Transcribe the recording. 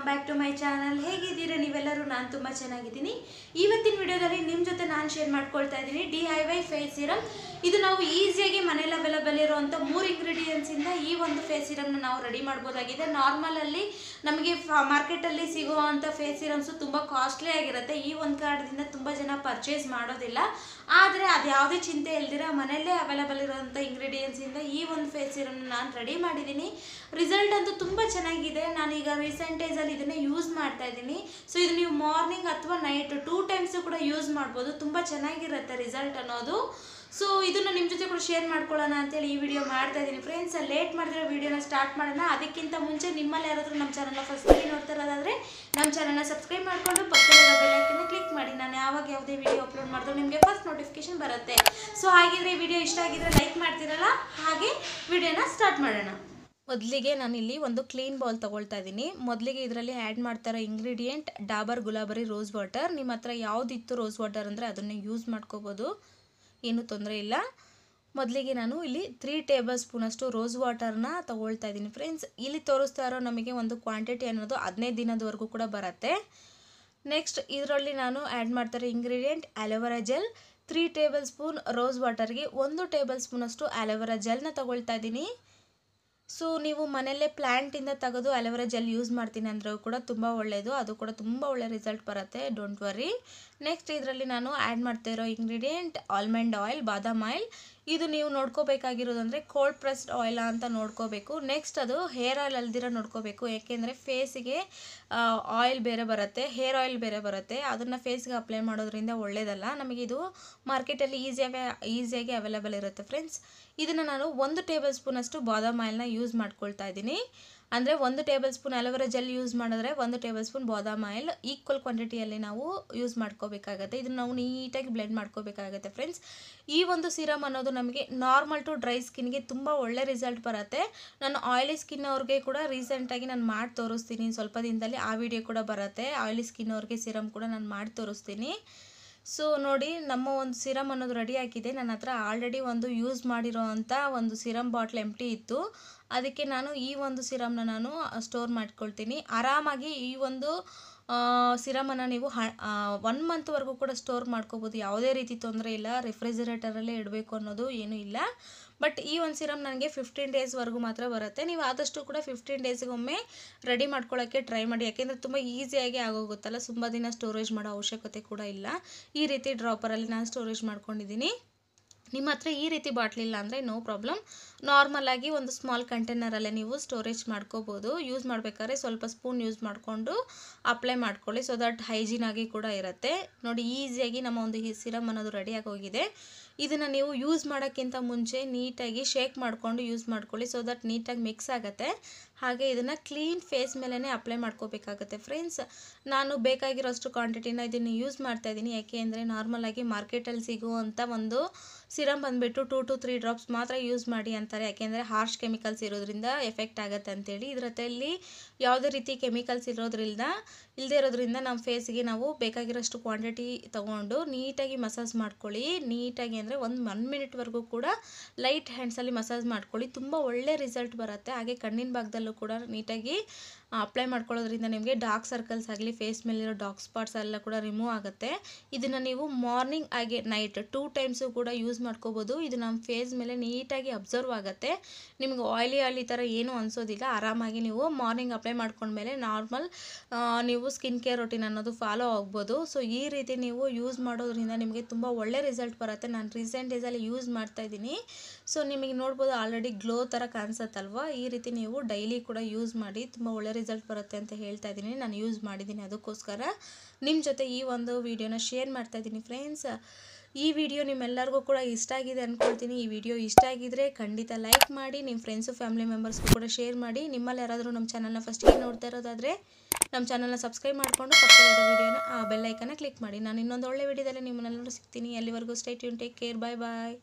welcome back to my channel ಹೇಗಿದ್ದೀರಾ ನೀವೆಲ್ಲರೂ ನಾನು ತುಂಬ ಚೆನ್ನಾಗಿದ್ದೀನಿ ಇವತ್ತಿನ ವಿಡಿಯೋದಲ್ಲಿ ನಿಮ್ಮ ಜೊತೆ ನಾನು ಶೇರ್ ಮಾಡ್ಕೊಳ್ತಾ ಇದ್ದೀನಿ D I Y face serum ಇದು ನಾವು ಈಸಿಯಾಗಿ ಮನೇಲಿ ಅವೈಲಬಲ್ ಇರೋವಂಥ ಮೂರು ಇಂಗ್ರೀಡಿಯೆಂಟ್ಸಿಂದ ಈ ಒಂದು ಫೇಸ್ ಸಿರಮ್ನ ನಾವು ರೆಡಿ ಮಾಡ್ಬೋದಾಗಿದೆ ನಾರ್ಮಲಲ್ಲಿ ನಮಗೆ ಮಾರ್ಕೆಟಲ್ಲಿ ಸಿಗುವಂಥ ಫೇಸ್ ಸಿರಮ್ಸು ತುಂಬ ಕಾಸ್ಟ್ಲಿ ಆಗಿರುತ್ತೆ ಈ ಒಂದು ಕಾರಣದಿಂದ ತುಂಬ ಜನ ಪರ್ಚೇಸ್ ಮಾಡೋದಿಲ್ಲ ಆದರೆ ಅದು ಯಾವುದೇ ಚಿಂತೆ ಇಲ್ದಿರ ಮನೆಯಲ್ಲೇ ಅವೈಲಬಲ್ ಇರೋವಂಥ ಇಂಗ್ರೀಡಿಯೆಂಟ್ಸಿಂದ ಈ ಒಂದು ಫೇಸ್ ಸಿರಮ್ನ ನಾನು ರೆಡಿ ಮಾಡಿದ್ದೀನಿ ರಿಸಲ್ಟ್ ಅಂತೂ ತುಂಬ ಚೆನ್ನಾಗಿದೆ ನಾನೀಗ ರೀಸೆಂಟೇಜಲ್ಲಿ ಟೈಮಲ್ಲಿ ಇದನ್ನೇ ಯೂಸ್ ಮಾಡ್ತಾ ಇದ್ದೀನಿ ಸೊ ಇದು ನೀವು ಮಾರ್ನಿಂಗ್ ಅಥವಾ ನೈಟ್ ಟೂ ಟೈಮ್ಸು ಕೂಡ ಯೂಸ್ ಮಾಡ್ಬೋದು ತುಂಬ ಚೆನ್ನಾಗಿರುತ್ತೆ ರಿಸಲ್ಟ್ ಅನ್ನೋದು ಸೊ ಇದನ್ನು ನಿಮ್ಮ ಜೊತೆ ಕೂಡ ಶೇರ್ ಮಾಡ್ಕೊಳ್ಳೋಣ ಅಂತೇಳಿ ಈ ವಿಡಿಯೋ ಮಾಡ್ತಾ ಇದ್ದೀನಿ ಫ್ರೆಂಡ್ಸ್ ಲೇಟ್ ಮಾಡಿದ್ರೆ ವಿಡಿಯೋನ ಸ್ಟಾರ್ಟ್ ಮಾಡೋಣ ಅದಕ್ಕಿಂತ ಮುಂಚೆ ನಿಮ್ಮಲ್ಲಿ ಯಾರಾದರೂ ನಮ್ಮ ಚಾನಲ್ನ ಫಸ್ಟ್ ಟೈಮ್ ನೋಡ್ತಾ ಇರೋದಾದರೆ ನಮ್ಮ ಚಾನಲ್ನ ಸಬ್ಸ್ಕ್ರೈಬ್ ಮಾಡಿಕೊಂಡು ಪಕ್ಕದ ಬೆಲ್ಲೈಕನ್ನ ಕ್ಲಿಕ್ ಮಾಡಿ ನಾನು ಯಾವಾಗ ಯಾವುದೇ ವಿಡಿಯೋ ಅಪ್ಲೋಡ್ ಮಾಡಿದ್ರು ನಿಮಗೆ ಫಸ್ಟ್ ನೋಟಿಫಿಕೇಶನ್ ಬರುತ್ತೆ ಸೊ ಹಾಗಿದ್ರೆ ಈ ವಿಡಿಯೋ ಇಷ್ಟ ಆಗಿದ್ರೆ ಲೈಕ್ ಮಾಡ್ತೀರಲ್ಲ ಹಾಗೆ ವಿಡಿಯೋನ ಸ್ಟಾರ್ಟ್ ಮಾಡೋಣ ಮೊದಲಿಗೆ ನಾನಿಲ್ಲಿ ಒಂದು ಕ್ಲೀನ್ ಬೌಲ್ ತೊಗೊಳ್ತಾ ಇದ್ದೀನಿ ಮೊದಲಿಗೆ ಇದರಲ್ಲಿ ಆ್ಯಡ್ ಮಾಡ್ತಾರೋ ingredient Dabur Gulabari rose water ನಿಮ್ಮ ಹತ್ರ ಯಾವುದಿತ್ತು ರೋಸ್ ವಾಟರ್ ಅಂದರೆ ಅದನ್ನು ಯೂಸ್ ಮಾಡ್ಕೋಬೋದು ಏನೂ ತೊಂದರೆ ಇಲ್ಲ ಮೊದಲಿಗೆ ನಾನು ಇಲ್ಲಿ ತ್ರೀ ಟೇಬಲ್ ಸ್ಪೂನಷ್ಟು ರೋಸ್ ವಾಟರ್ನ ತೊಗೊಳ್ತಾ ಇದ್ದೀನಿ ಫ್ರೆಂಡ್ಸ್ ಇಲ್ಲಿ ತೋರಿಸ್ತಾ ಇರೋ ನಮಗೆ ಒಂದು ಕ್ವಾಂಟಿಟಿ ಅನ್ನೋದು ಹದಿನೈದು ದಿನದವರೆಗೂ ಕೂಡ ಬರುತ್ತೆ ನೆಕ್ಸ್ಟ್ ಇದರಲ್ಲಿ ನಾನು ಆ್ಯಡ್ ಮಾಡ್ತಾರೆ ingredient aloe vera gel three tablespoon rose ವಾಟರ್ಗೆ ಒಂದು ಟೇಬಲ್ ಸ್ಪೂನಷ್ಟು ಅಲೋವೆರಾ ಜೆಲ್ನ ತೊಗೊಳ್ತಾ ಇದ್ದೀನಿ ಸೊ ನೀವು ಮನೆಯಲ್ಲೇ ಪ್ಲ್ಯಾಂಟಿಂದ ತೆಗೆದು ಅಲೋವೆರಾ ಜೆಲ್ ಯೂಸ್ ಮಾಡ್ತೀನಿ ಅಂದರೂ ಕೂಡ ತುಂಬ ಒಳ್ಳೆಯದು ಅದು ಕೂಡ ತುಂಬ ಒಳ್ಳೆ ರಿಸಲ್ಟ್ ಬರುತ್ತೆ ಡೋಂಟ್ ವರಿ ನೆಕ್ಸ್ಟ್ ಇದರಲ್ಲಿ ನಾನು ಆ್ಯಡ್ ಮಾಡ್ತಾ ಇರೋ ಇಂಗ್ರೀಡಿಯೆಂಟ್ ಆಲ್ಮಂಡ್ ಆಯಿಲ್ ಬಾದಾಮ್ ಆಯಿಲ್ ಇದು ನೀವು ನೋಡ್ಕೋಬೇಕಾಗಿರೋದಂದರೆ ಕೋಲ್ಡ್ ಪ್ರೆಸ್ಡ್ ಆಯಿಲ್ ಅಂತ ನೋಡ್ಕೋಬೇಕು ನೆಕ್ಸ್ಟ್ ಅದು ಹೇರ್ ಆಯಿಲ್ ಅಲ್ದಿರ ನೋಡ್ಕೋಬೇಕು ಏಕೆಂದರೆ ಫೇಸಿಗೆ ಆಯಿಲ್ ಬೇರೆ ಬರುತ್ತೆ ಹೇರ್ ಆಯಿಲ್ ಬೇರೆ ಬರುತ್ತೆ ಅದನ್ನು ಫೇಸ್ಗೆ ಅಪ್ಲೈ ಮಾಡೋದ್ರಿಂದ ಒಳ್ಳೆಯದಲ್ಲ ನಮಗಿದು ಮಾರ್ಕೆಟಲ್ಲಿ ಈಸಿಯಾಗಿ ಈಸಿಯಾಗಿ ಅವೈಲೇಬಲ್ ಇರುತ್ತೆ ಫ್ರೆಂಡ್ಸ್ ಇದನ್ನು ನಾನು ಒಂದು ಟೇಬಲ್ ಸ್ಪೂನಷ್ಟು ಬಾದಾಮ್ ಆಯಿಲ್ನ ಯೂಸ್ ಮಾಡ್ಕೊಳ್ತಾ ಇದ್ದೀನಿ ಅಂದರೆ ಒಂದು tablespoon aloe vera gel use ಮಾಡಿದ್ರೆ ಒಂದು ಟೇಬಲ್ ಸ್ಪೂನ್ ಬಾದಾಮ್ ಆಯಿಲ್ ಈಕ್ವಲ್ ಕ್ವಾಂಟಿಟಿಯಲ್ಲಿ ನಾವು ಯೂಸ್ ಮಾಡ್ಕೋಬೇಕಾಗತ್ತೆ ಇದನ್ನು ನಾವು ನೀಟಾಗಿ ಬ್ಲೆಂಡ್ ಮಾಡ್ಕೋಬೇಕಾಗತ್ತೆ ಫ್ರೆಂಡ್ಸ್ ಈ ಒಂದು ಸಿರಮ್ ಅನ್ನೋದು ನಮಗೆ ನಾರ್ಮಲ್ ಟು ಡ್ರೈ ಸ್ಕಿನ್ಗೆ ತುಂಬ ಒಳ್ಳೆ ರಿಸಲ್ಟ್ ಬರುತ್ತೆ ನಾನು ಆಯಿಲಿ ಸ್ಕಿನ್ ಅವ್ರಿಗೆ ಕೂಡ ರೀಸೆಂಟಾಗಿ ನಾನು ಮಾಡಿ ತೋರಿಸ್ತೀನಿ ಸ್ವಲ್ಪ ದಿನದಲ್ಲಿ ಆ ವಿಡಿಯೋ ಕೂಡ ಬರುತ್ತೆ ಆಯಿಲಿ ಸ್ಕಿನ್ ಅವ್ರಿಗೆ ಸಿರಮ್ ಕೂಡ ನಾನು ಮಾಡಿ ತೋರಿಸ್ತೀನಿ ಸೊ ನೋಡಿ ನಮ್ಮ ಒಂದು ಸಿರಮ್ ಅನ್ನೋದು ರೆಡಿ ಆಗಿದೆ ನನ್ನ ಹತ್ರ ಆಲ್ರೆಡಿ ಒಂದು ಯೂಸ್ ಮಾಡಿರೋ ಅಂಥ ಒಂದು ಸಿರಮ್ ಬಾಟ್ಲ್ ಎಂಟಿ ಇತ್ತು ಅದಕ್ಕೆ ನಾನು ಈ ಒಂದು ಸಿರಮ್ನ ನಾನು ಸ್ಟೋರ್ ಮಾಡ್ಕೊಳ್ತೀನಿ ಆರಾಮಾಗಿ ಈ ಒಂದು ಸಿರಮನ್ನು ನೀವು ಹ ಒನ್ ಮಂತ್ವರೆಗೂ ಕೂಡ ಸ್ಟೋರ್ ಮಾಡ್ಕೋಬೋದು ಯಾವುದೇ ರೀತಿ ತೊಂದರೆ ಇಲ್ಲ ರೆಫ್ರಿಜಿರೇಟರಲ್ಲೇ ಇಡಬೇಕು ಅನ್ನೋದು ಏನೂ ಇಲ್ಲ ಬಟ್ ಈ ಒಂದು ಸಿರಮ್ ನನಗೆ ಫಿಫ್ಟೀನ್ ಡೇಸ್ವರೆಗೂ ಮಾತ್ರ ಬರುತ್ತೆ ನೀವು ಆದಷ್ಟು ಕೂಡ ಫಿಫ್ಟೀನ್ ಡೇಸ್ಗೊಮ್ಮೆ ರೆಡಿ ಮಾಡ್ಕೊಳ್ಳೋಕ್ಕೆ ಟ್ರೈ ಮಾಡಿ ಯಾಕೆಂದರೆ ತುಂಬ ಈಸಿಯಾಗಿ ಆಗೋಗುತ್ತಲ್ಲ ತುಂಬ ದಿನ ಸ್ಟೋರೇಜ್ ಮಾಡೋ ಅವಶ್ಯಕತೆ ಕೂಡ ಇಲ್ಲ ಈ ರೀತಿ ಡ್ರಾಪರಲ್ಲಿ ನಾನು ಸ್ಟೋರೇಜ್ ಮಾಡ್ಕೊಂಡಿದ್ದೀನಿ ನಿಮ್ಮ ಹತ್ರ ಈ ರೀತಿ ಇಲ್ಲ ಅಂದರೆ ನೋ ಪ್ರಾಬ್ಲಮ್ ನಾರ್ಮಲಾಗಿ ಒಂದು ಸ್ಮಾಲ್ ಕಂಟೈನರಲ್ಲೇ ನೀವು ಸ್ಟೋರೇಜ್ ಮಾಡ್ಕೋಬೋದು ಯೂಸ್ ಮಾಡಬೇಕಾದ್ರೆ ಸ್ವಲ್ಪ ಸ್ಪೂನ್ ಯೂಸ್ ಮಾಡಿಕೊಂಡು ಅಪ್ಲೈ ಮಾಡ್ಕೊಳ್ಳಿ ಸೊ ದಟ್ ಹೈಜೀನಾಗಿ ಕೂಡ ಇರುತ್ತೆ ನೋಡಿ ಈಸಿಯಾಗಿ ನಮ್ಮ ಒಂದು ಈ ಸಿರಮ್ ಅನ್ನೋದು ರೆಡಿಯಾಗಿ ಹೋಗಿದೆ ಇದನ್ನು ನೀವು ಯೂಸ್ ಮಾಡೋಕ್ಕಿಂತ ಮುಂಚೆ ನೀಟಾಗಿ ಶೇಕ್ ಮಾಡಿಕೊಂಡು ಯೂಸ್ ಮಾಡ್ಕೊಳ್ಳಿ ಸೊ ದಟ್ ನೀಟಾಗಿ ಮಿಕ್ಸ್ ಆಗುತ್ತೆ ಹಾಗೆ ಇದನ್ನು ಕ್ಲೀನ್ ಫೇಸ್ ಮೇಲೇ ಅಪ್ಲೈ ಮಾಡ್ಕೋಬೇಕಾಗುತ್ತೆ ಫ್ರೆಂಡ್ಸ್ ನಾನು ಬೇಕಾಗಿರೋಷ್ಟು ಕ್ವಾಂಟಿಟಿನ ಇದನ್ನು ಯೂಸ್ ಮಾಡ್ತಾಯಿದ್ದೀನಿ ಯಾಕೆ ಅಂದರೆ ನಾರ್ಮಲಾಗಿ ಮಾರ್ಕೆಟಲ್ಲಿ ಸಿಗುವಂಥ ಒಂದು ಸಿರಮ್ ಬಂದುಬಿಟ್ಟು ಟೂ ಟು ತ್ರೀ ಡ್ರಾಪ್ಸ್ ಮಾತ್ರ ಯೂಸ್ ಮಾಡಿ ಅಂತಾರೆ ಯಾಕೆಂದರೆ ಹಾರ್ಶ್ ಕೆಮಿಕಲ್ಸ್ ಇರೋದ್ರಿಂದ ಎಫೆಕ್ಟ್ ಆಗುತ್ತೆ ಅಂತೇಳಿ ಇದರಲ್ಲಿ ಯಾವುದೇ ರೀತಿ ಕೆಮಿಕಲ್ಸ್ ಇರೋದ್ರಿಂದ ಇಲ್ಲದೆ ಇರೋದ್ರಿಂದ ನಮ್ಮ ಫೇಸ್ಗೆ ನಾವು ಬೇಕಾಗಿರೋಷ್ಟು ಕ್ವಾಂಟಿಟಿ ತೊಗೊಂಡು ನೀಟಾಗಿ ಮಸಾಜ್ ಮಾಡ್ಕೊಳ್ಳಿ ನೀಟಾಗಿ ಅಂದರೆ ಒಂದು ಒನ್ ಮಿನಿಟ್ವರೆಗೂ ಕೂಡ ಲೈಟ್ ಹ್ಯಾಂಡ್ಸಲ್ಲಿ ಮಸಾಜ್ ಮಾಡ್ಕೊಳ್ಳಿ ತುಂಬ ಒಳ್ಳೆ ರಿಸಲ್ಟ್ ಬರುತ್ತೆ ಹಾಗೆ ಕಣ್ಣಿನ ಭಾಗದಲ್ಲೂ ಕೂಡ ನೀಟಾಗಿ ಅಪ್ಲೈ ಮಾಡ್ಕೊಳ್ಳೋದ್ರಿಂದ ನಿಮಗೆ ಡಾರ್ಕ್ ಸರ್ಕಲ್ಸ್ ಆಗಲಿ ಫೇಸ್ ಮೇಲಿರೋ ಡಾರ್ಕ್ ಸ್ಪಾಟ್ಸ್ ಎಲ್ಲ ಕೂಡ ರಿಮೂವ್ ಆಗುತ್ತೆ ಇದನ್ನು ನೀವು ಮಾರ್ನಿಂಗ್ ಹಾಗೆ ನೈಟ್ ಟೂ ಟೈಮ್ಸು ಕೂಡ ಯೂಸ್ ಮಾಡ್ಕೋಬೋದು ಇದು ನಮ್ಮ ಫೇಸ್ ಮೇಲೆ ನೀಟಾಗಿ ಅಬ್ಸರ್ವ್ ಆಗುತ್ತೆ ನಿಮಗೆ ಆಯ್ಲಿ ಆಯ್ಲಿ ಥರ ಏನೂ ಅನಿಸೋದಿಲ್ಲ ಆರಾಮಾಗಿ ನೀವು ಮಾರ್ನಿಂಗ್ ಅಪ್ಲೈ ಮಾಡ್ಕೊಂಡ್ಮೇಲೆ ನಾರ್ಮಲ್ ನೀವು ಸ್ಕಿನ್ ಕೇರ್ ರೊಟೀನ್ ಅನ್ನೋದು ಫಾಲೋ ಆಗ್ಬೋದು ಸೊ ಈ ರೀತಿ ನೀವು ಯೂಸ್ ಮಾಡೋದ್ರಿಂದ ನಿಮಗೆ ತುಂಬ ಒಳ್ಳೆ ರಿಸಲ್ಟ್ ಬರುತ್ತೆ ನಾನು ರೀಸೆಂಟ್ ಡೇಸಲ್ಲಿ ಯೂಸ್ ಮಾಡ್ತಾ ಇದ್ದೀನಿ ಸೊ ನಿಮಗೆ ನೋಡ್ಬೋದು ಆಲ್ರೆಡಿ ಗ್ಲೋ ಥರ ಕಾಣಿಸುತ್ತಲ್ವ ಈ ರೀತಿ ನೀವು ಡೈಲಿ ಕೂಡ ಯೂಸ್ ಮಾಡಿ ತುಂಬ ಒಳ್ಳೆ ರಿಸಲ್ಟ್ ಬರುತ್ತೆ ಅಂತ ಹೇಳ್ತಾ ಇದ್ದೀನಿ ನಾನು ಯೂಸ್ ಮಾಡಿದ್ದೀನಿ ಅದಕ್ಕೋಸ್ಕರ ನಿಮ್ಮ ಜೊತೆ ಈ ಒಂದು ವಿಡಿಯೋನ ಶೇರ್ ಮಾಡ್ತಾ ಇದ್ದೀನಿ ಫ್ರೆಂಡ್ಸ್ ಈ ವಿಡಿಯೋ ನಿಮ್ಮೆಲ್ಲರಿಗೂ ಕೂಡ ಇಷ್ಟ ಆಗಿದೆ ಅಂದ್ಕೊಳ್ತೀನಿ ಈ ವಿಡಿಯೋ ಇಷ್ಟ ಆಗಿದ್ರೆ ಖಂಡಿತ ಲೈಕ್ ಮಾಡಿ ನಿಮ್ಮ ಫ್ರೆಂಡ್ಸು ಫ್ಯಾಮಿಲಿ ಮೆಂಬರ್ಸ್ಗೂ ಕೂಡ ಶೇರ್ ಮಾಡಿ ನಿಮ್ಮಲ್ಲಿ ಯಾರಾದರೂ ನಮ್ಮ ಚಾನಲ್ನ ಫಸ್ಟಿಗೆ ನೋಡ್ತಾ ಇರೋದಾದರೆ ನಮ್ಮ ಚಾನಲ್ನ ಸಬ್ಸ್ಕ್ರೈಬ್ ಮಾಡಿಕೊಂಡು ಪಕ್ಕದಲ್ಲಿರೋ ವಿಡಿಯೋನ ಆ ಬೆಲ್ಲೈಕನ್ನ ಕ್ಲಿಕ್ ಮಾಡಿ ನಾನು ಇನ್ನೊಂದು ಒಳ್ಳೆ ವಿಡಿಯೋದಲ್ಲಿ ನಿಮ್ಮನ್ನೆಲ್ಲರೂ ಸಿಗ್ತೀನಿ ಎಲ್ಲಿವರೆಗೂ stay tune take care bye ಬಾಯ್